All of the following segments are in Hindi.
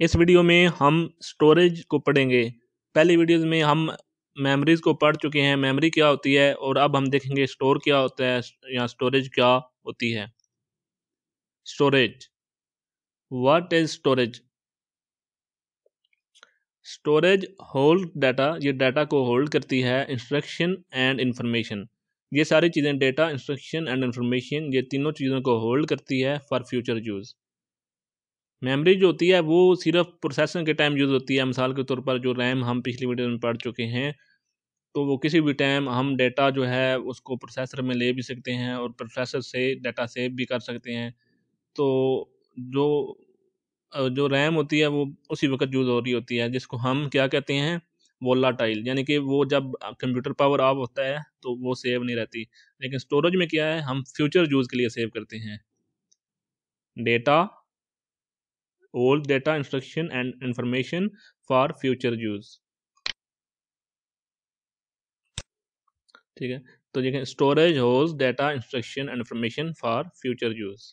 इस वीडियो में हम स्टोरेज को पढ़ेंगे पहली वीडियोज़ में हम मेमोरीज़ को पढ़ चुके हैं मेमोरी क्या होती है और अब हम देखेंगे स्टोर क्या होता है या स्टोरेज क्या होती है storage what is storage storage hold data ये डाटा को होल्ड करती है इंस्ट्रक्शन एंड इंफॉर्मेशन ये सारी चीज़ें डेटा इंस्ट्रक्शन एंड इंफॉर्मेशन ये तीनों चीज़ों को होल्ड करती है फॉर फ्यूचर यूज़ मेमोरी जो होती है वो सिर्फ प्रोसेसिंग के टाइम यूज़ होती है मिसाल के तौर पर जो रैम हम पिछली वीडियो में पढ़ चुके हैं तो वो किसी भी टाइम हम डेटा जो है उसको प्रोसेसर में ले भी सकते हैं और प्रोसेसर से डेटा सेव भी कर सकते हैं तो जो जो रैम होती है वो उसी वक्त यूज़ हो रही होती है जिसको हम क्या कहते हैं वोलाटाइल यानी कि वो जब कंप्यूटर पावर ऑफ होता है तो वो सेव नहीं रहती लेकिन स्टोरेज में क्या है हम फ्यूचर यूज़ के लिए सेव करते हैं data all data instruction and information for future use ठीक है तो देखें storage holds data instruction and information for future use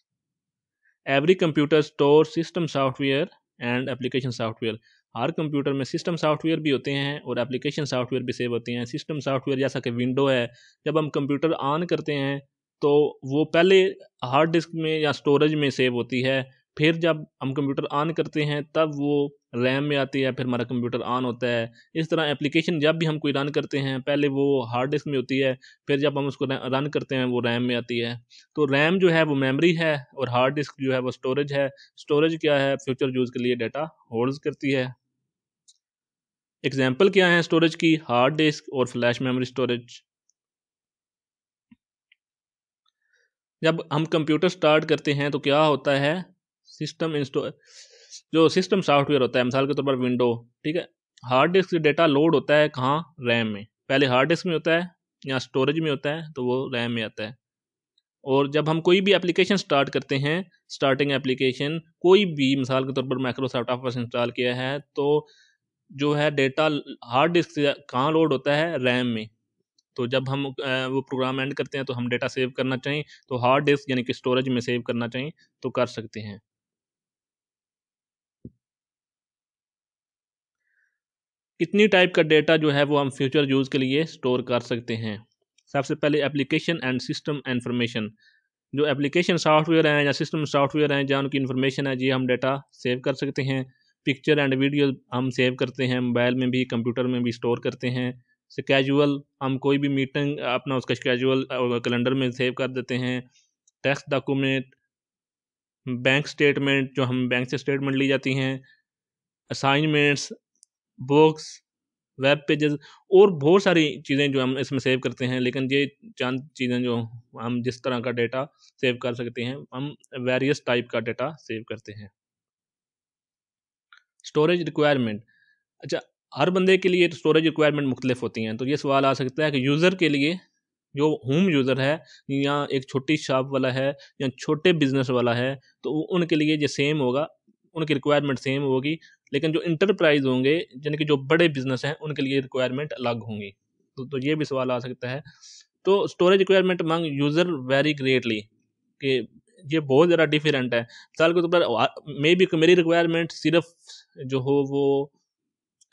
every computer store system software and application software हर कंप्यूटर में सिस्टम सॉफ्टवेयर भी होते हैं और एप्लीकेशन सॉफ्टवेयर भी सेव होते हैं सिस्टम सॉफ्टवेयर जैसा कि विंडो है जब हम कंप्यूटर ऑन करते हैं तो वो पहले हार्ड डिस्क में या स्टोरेज में सेव होती है फिर जब हम कंप्यूटर ऑन करते हैं तब वो रैम में आती है फिर हमारा कंप्यूटर ऑन होता है इस तरह एप्लीकेशन जब भी हम कोई रन करते हैं पहले वो हार्ड डिस्क में होती है फिर जब हम उसको रन करते हैं वो रैम में आती है तो रैम जो है वो मेमोरी है और हार्ड डिस्क जो है वो स्टोरेज है स्टोरेज क्या है फ्यूचर यूज़ के लिए डाटा होल्ड करती है एग्जाम्पल क्या है स्टोरेज की हार्ड डिस्क और फ्लैश मेमोरी स्टोरेज जब हम कंप्यूटर स्टार्ट करते हैं तो क्या होता है सिस्टम इंस्टॉल जो सिस्टम सॉफ्टवेयर होता है मिसाल के तौर पर विंडो ठीक है हार्ड डिस्क डेटा लोड होता है कहाँ रैम में पहले हार्ड डिस्क में होता है या स्टोरेज में होता है तो वो रैम में आता है और जब हम कोई भी एप्लीकेशन स्टार्ट करते हैं स्टार्टिंग एप्लीकेशन कोई भी मिसाल के तौर पर माइक्रोसॉफ्ट ऑफिस इंस्टॉल किया है तो जो है डेटा हार्ड डिस्क से कहाँ लोड होता है रैम में तो जब हम वो प्रोग्राम एंड करते हैं तो हम डेटा सेव करना चाहिए तो हार्ड डिस्क यानी कि स्टोरेज में सेव करना चाहिए तो कर सकते हैं कितनी टाइप का डेटा जो है वो हम फ्यूचर यूज़ के लिए स्टोर कर सकते हैं सबसे पहले एप्लीकेशन एंड सिस्टम इन्फॉर्मेशन जो एप्लीकेशन सॉफ्टवेयर हैं या सिस्टम सॉफ्टवेयर हैं जहाँ उनकी इन्फॉर्मेशन है जी हम डेटा सेव कर सकते हैं पिक्चर एंड वीडियो हम सेव करते हैं मोबाइल में भी कंप्यूटर में भी स्टोर करते हैं स्केजुअल हम कोई भी मीटिंग अपना उसका स्केजुअल कैलेंडर में सेव कर देते हैं टैक्स डॉक्यूमेंट बैंक स्टेटमेंट जो हम बैंक से स्टेटमेंट ली जाती हैं असाइनमेंट्स बुक्स वेब पेजेस और बहुत सारी चीज़ें जो हम इसमें सेव करते हैं लेकिन ये चंद चीज़ें जो हम जिस तरह का डेटा सेव कर सकते हैं हम वेरियस टाइप का डेटा सेव करते हैं स्टोरेज रिक्वायरमेंट अच्छा हर बंदे के लिए स्टोरेज रिक्वायरमेंट मुख्तलिफ होती हैं तो ये सवाल आ सकता है कि यूज़र के लिए जो होम यूज़र है या एक छोटी शॉप वाला है या छोटे बिजनेस वाला है तो उनके लिए ये सेम होगा उनकी रिक्वायरमेंट सेम होगी लेकिन जो इंटरप्राइज होंगे यानी कि जो बड़े बिजनेस हैं उनके लिए रिक्वायरमेंट अलग होंगी तो, तो ये भी सवाल आ सकता है तो स्टोरेज रिक्वायरमेंट मांग यूज़र वेरी ग्रेटली कि ये बहुत ज़्यादा डिफरेंट है मिसाल के तौर पर मे बी मेरी रिक्वायरमेंट सिर्फ जो हो वो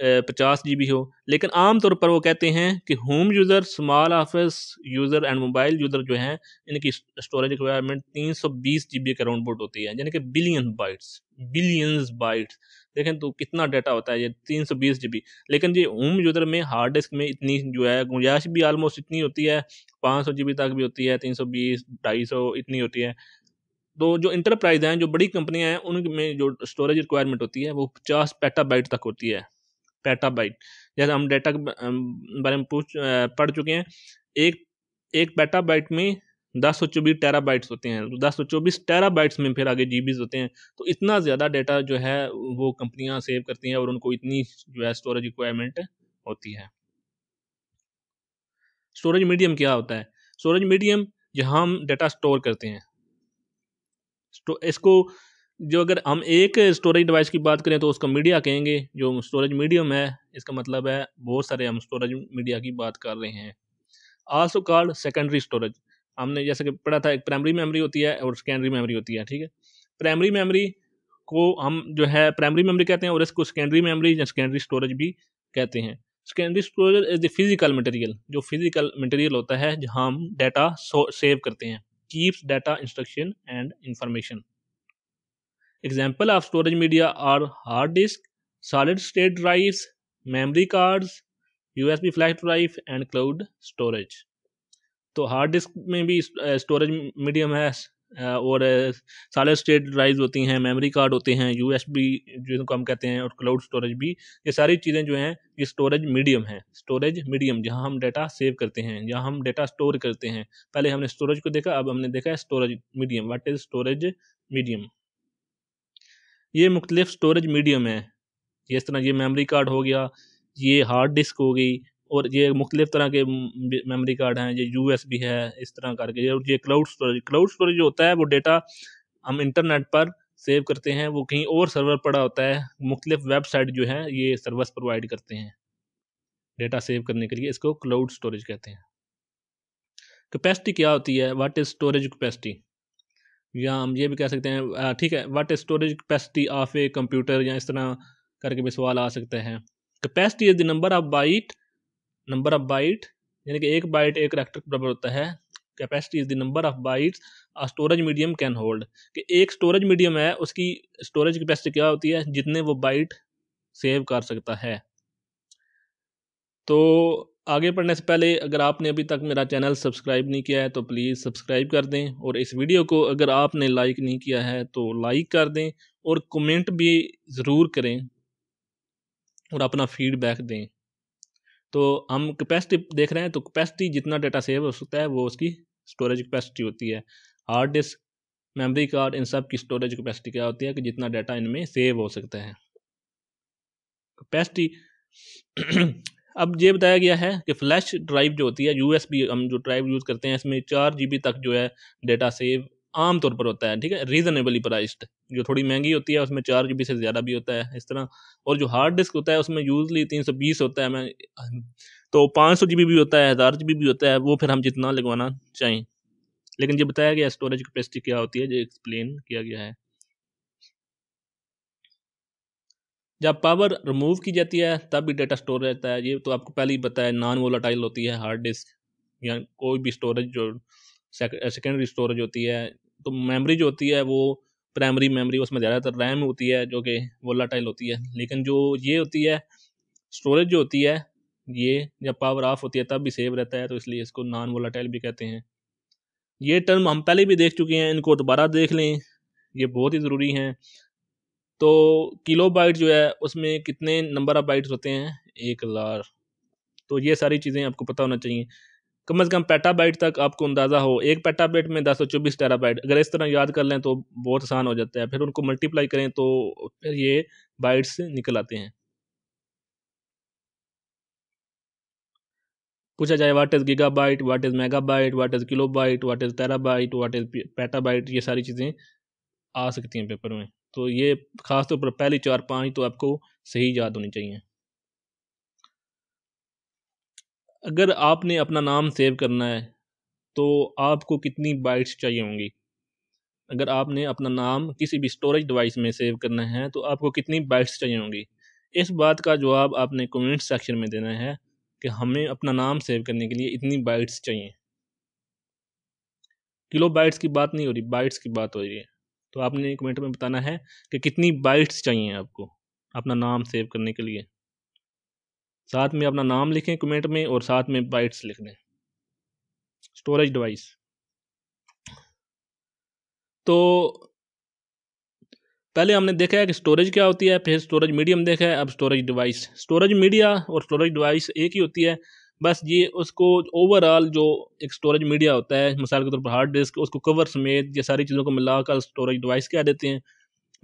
पचास जी हो लेकिन आम तौर पर वो कहते हैं कि home user small office user and mobile user जो हैं इनकी स्टोरेज रिक्वायरमेंट तीन सौ बीस जी बी के राउंड बोर्ड होती है यानी कि बिलियन बाइट्स बिलियंस बाइट्स देखें तो कितना डाटा होता है ये तीन सौ बीस जी बी लेकिन ये होम यूज़र में हार्ड डिस्क में इतनी जो है गुंजाइश भी आलमोस्ट इतनी होती है पाँच सौ जी बी तक भी होती है तीन सौ बीस ढाई सौ इतनी होती है तो जो इंटरप्राइज हैं जो बड़ी कंपनियां हैं उनमें जो स्टोरेज रिक्वायरमेंट होती है वो पचास पेटा बाइट तक होती है पेटाबाइट जैसे हम डेटा के बारे में पूछ पढ़ चुके हैं एक एक पेटाबाइट में दस सौ चौबीस टेराबाइट्स होते हैं तो दस सौ चौबीस टेराबाइट्स में फिर आगे जीबीज होते हैं तो इतना ज़्यादा डेटा जो है वो कंपनियां सेव करती हैं और उनको इतनी जो है स्टोरेज रिक्वायरमेंट होती है स्टोरेज मीडियम क्या होता है स्टोरेज मीडियम जहाँ हम डेटा स्टोर करते हैं इसको जो अगर हम एक स्टोरेज डिवाइस की बात करें तो उसका मीडिया कहेंगे जो स्टोरेज मीडियम है इसका मतलब है बहुत सारे हम स्टोरेज मीडिया की बात कर रहे हैं आसो कार्ड सेकेंडरी स्टोरेज हमने जैसे कि पढ़ा था एक प्राइमरी मेमोरी होती है और सेकेंडरी मेमोरी होती है ठीक है प्राइमरी मेमोरी को हम जो है प्राइमरी मेमोरी कहते हैं और इसको सेकेंडरी मेमोरी या सेकेंडरी स्टोरेज भी कहते हैं secondary storage is the physical material जो फिज़िकल मटेरियल होता है जहाँ हम डाटा सेव करते हैं keeps data instruction and information Example of storage media are hard disk, solid state drives, memory cards, USB flash drive and cloud storage. तो हार्ड डिस्क में भी स्टोरेज मीडियम है और सॉलिड स्टेट ड्राइव्स होती हैं मेमोरी कार्ड होते हैं यू एस बी जिनको हम कहते हैं और क्लाउड स्टोरेज भी ये सारी चीज़ें जो हैं ये स्टोरेज मीडियम है स्टोरेज मीडियम जहां हम डाटा सेव करते हैं जहां हम डाटा स्टोर करते हैं पहले हमने स्टोरेज को देखा अब हमने देखा है storage medium what is storage medium ये मुख्तलिफ स्टोरेज मीडियम है जिस तरह ये मेमरी कार्ड हो गया ये हार्ड डिस्क हो गई और ये मुख्तलिफ तरह के मेमोरी कार्ड हैं ये यू एस बी है इस तरह करके और ये क्लाउड स्टोरेज क्लाउड स्टोरेज जो होता है वो डेटा हम इंटरनेट पर सेव करते हैं वो कहीं और सर्वर पड़ा होता है मुख्तलिफ वेबसाइट जो है ये सर्विस प्रोवाइड करते हैं डेटा सेव करने के लिए इसको क्लाउड स्टोरेज कहते हैं कैपेसिटी क्या होती है वाट इज़ स्टोरेज कैपेसिटी या हम ये भी कह सकते हैं ठीक है what storage capacity of a computer या इस तरह करके भी सवाल आ सकते हैं capacity is the number of byte number of byte यानी कि एक बाइट एक रैक्टर के बराबर होता है capacity is the number of bytes a storage medium can hold कि एक स्टोरेज मीडियम है उसकी स्टोरेज कैपेसिटी क्या होती है जितने वो बाइट सेव कर सकता है तो आगे पढ़ने से पहले अगर आपने अभी तक मेरा चैनल सब्सक्राइब नहीं किया है तो प्लीज़ सब्सक्राइब कर दें और इस वीडियो को अगर आपने लाइक नहीं किया है तो लाइक कर दें और कमेंट भी ज़रूर करें और अपना फीडबैक दें तो हम कैपेसिटी देख रहे हैं तो कैपेसिटी जितना डाटा सेव हो सकता है वो उसकी स्टोरेज कैपेसिटी होती है हार्ड डिस्क मेमोरी कार्ड इन सब की स्टोरेज कैपेसिटी क्या होती है कि जितना डाटा इनमें सेव हो सकता है कैपेसिटी अब ये बताया गया है कि फ्लैश ड्राइव जो होती है यूएसबी हम जो ड्राइव यूज़ करते हैं इसमें चार जीबी तक जो है डेटा सेव आम तौर पर होता है ठीक है रीज़नेबली प्राइस्ड जो थोड़ी महंगी होती है उसमें चार जी से ज़्यादा भी होता है इस तरह और जो हार्ड डिस्क होता है उसमें यूजली तीन सौ बीस होता है मैं तो पाँच सौ जी भी होता है हज़ार जी भी होता है वो फिर हम जितना लगवाना चाहें लेकिन ये बताया गया स्टोरेज कैपेसिटी क्या होती है जो एक्सप्लेन किया गया है जब पावर रिमूव की जाती है तब भी डेटा स्टोर रहता है ये तो आपको पहले ही बताया नॉन वोलाटाइल होती है हार्ड डिस्क या कोई भी स्टोरेज जो सेकेंडरी स्टोरेज होती है तो मेमोरी जो होती है वो प्राइमरी मेमोरी उसमें ज़्यादातर रैम होती है जो कि वोलाटाइल होती है लेकिन जो ये होती है स्टोरेज जो होती है ये जब पावर ऑफ होती है तब भी सेव रहता है तो इसलिए इसको नॉन वोलाटाइल भी कहते हैं ये टर्म हम पहले भी देख चुके हैं इनको दोबारा देख लें ये बहुत ही ज़रूरी हैं तो किलो बाइट जो है उसमें कितने नंबर ऑफ बाइट्स होते हैं एक हज़ार तो ये सारी चीज़ें आपको पता होना चाहिए कम अज़ कम बाइट तक आपको अंदाज़ा हो एक बाइट में दस सौ चौबीस बाइट अगर इस तरह याद कर लें तो बहुत आसान हो जाता है फिर उनको मल्टीप्लाई करें तो फिर ये बाइट्स निकल आते हैं पूछा जाए what is gigabyte what is megabyte what is kilobyte what is terabyte what is petabyte ये सारी चीज़ें आ सकती हैं पेपर में तो ये ख़ास तौर पर पहली चार पाँच तो आपको सही याद होनी चाहिए अगर आपने अपना नाम सेव करना है तो आपको कितनी बाइट्स चाहिए होंगी अगर आपने अपना नाम किसी भी स्टोरेज डिवाइस में सेव करना है तो आपको कितनी बाइट्स चाहिए होंगी इस बात का जवाब आपने कमेंट सेक्शन में देना है कि हमें अपना नाम सेव करने के लिए इतनी बाइट्स चाहिए किलो बाइट्स की बात नहीं हो रही बाइट्स की बात हो रही है तो आपने कमेंट में बताना है कि कितनी बाइट्स चाहिए आपको अपना नाम सेव करने के लिए साथ में अपना नाम लिखें कमेंट में और साथ में बाइट्स लिख दें स्टोरेज डिवाइस तो पहले हमने देखा है कि स्टोरेज क्या होती है फिर स्टोरेज मीडियम देखा है अब स्टोरेज डिवाइस स्टोरेज मीडिया और स्टोरेज डिवाइस एक ही होती है बस ये उसको ओवरऑल जो एक स्टोरेज मीडिया होता है मिसाल के तौर पर हार्ड डिस्क उसको कवर समेत ये सारी चीज़ों को मिलाकर स्टोरेज डिवाइस कह देते हैं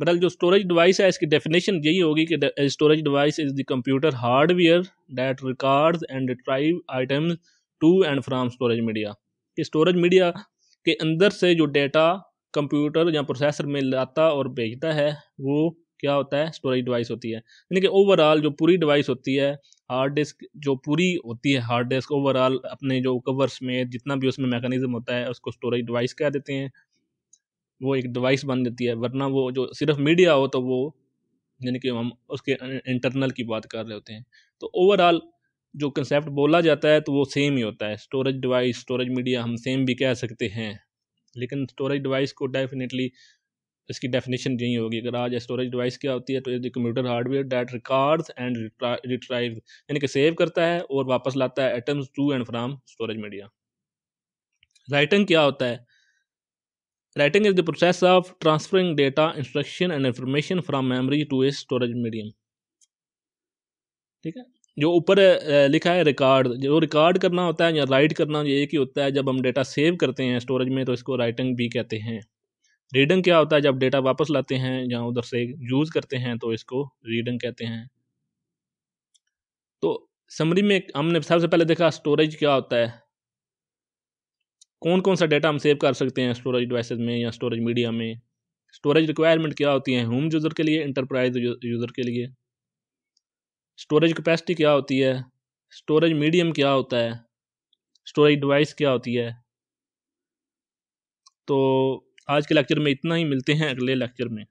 बहरहाल जो स्टोरेज डिवाइस है इसकी डेफिनेशन यही होगी कि storage device is the computer hardware that records and retrieve items to and from storage media कि स्टोरेज मीडिया के अंदर से जो डेटा कंप्यूटर या प्रोसेसर में लाता और भेजता है वो क्या होता है स्टोरेज डिवाइस होती है यानी कि ओवरऑल जो पूरी डिवाइस होती है हार्ड डिस्क जो पूरी होती है हार्ड डिस्क ओवरऑल अपने जो कवर्स में जितना भी उसमें मैकेनिज्म होता है उसको स्टोरेज डिवाइस कह देते हैं वो एक डिवाइस बन देती है वरना वो जो सिर्फ मीडिया हो तो वो यानी कि हम उसके इंटरनल अं-, की बात कर रहे होते हैं तो ओवरऑल जो कंसेप्ट बोला जाता है तो वो सेम ही होता है स्टोरेज डिवाइस स्टोरेज मीडिया हम सेम भी कह सकते हैं लेकिन स्टोरेज डिवाइस को डेफिनेटली इसकी डेफिनेशन यही होगी अगर आज स्टोरेज डिवाइस क्या होती है तो is computer hardware that records and retrieve यानी कि सेव करता है और वापस लाता है items to and from storage media writing क्या होता है writing is the process of transferring data instruction and information from memory to a storage medium ठीक है जो ऊपर लिखा है रिकॉर्ड जो रिकॉर्ड करना होता है या राइट करना ये एक ही होता है जब हम डेटा सेव करते हैं स्टोरेज में तो इसको राइटिंग भी कहते हैं रीडिंग क्या होता है जब डेटा वापस लाते हैं या उधर से यूज़ करते हैं तो इसको रीडिंग कहते हैं तो समरी में हमने सबसे पहले देखा स्टोरेज क्या होता है कौन कौन सा डेटा हम सेव कर सकते हैं स्टोरेज डिवाइसेस में या स्टोरेज मीडिया में स्टोरेज रिक्वायरमेंट क्या होती है होम यूज़र के लिए इंटरप्राइज यूज़र के लिए स्टोरेज कैपेसिटी क्या होती है स्टोरेज मीडियम क्या होता है स्टोरेज डिवाइस क्या होती है तो आज के लेक्चर में इतना ही मिलते हैं अगले लेक्चर में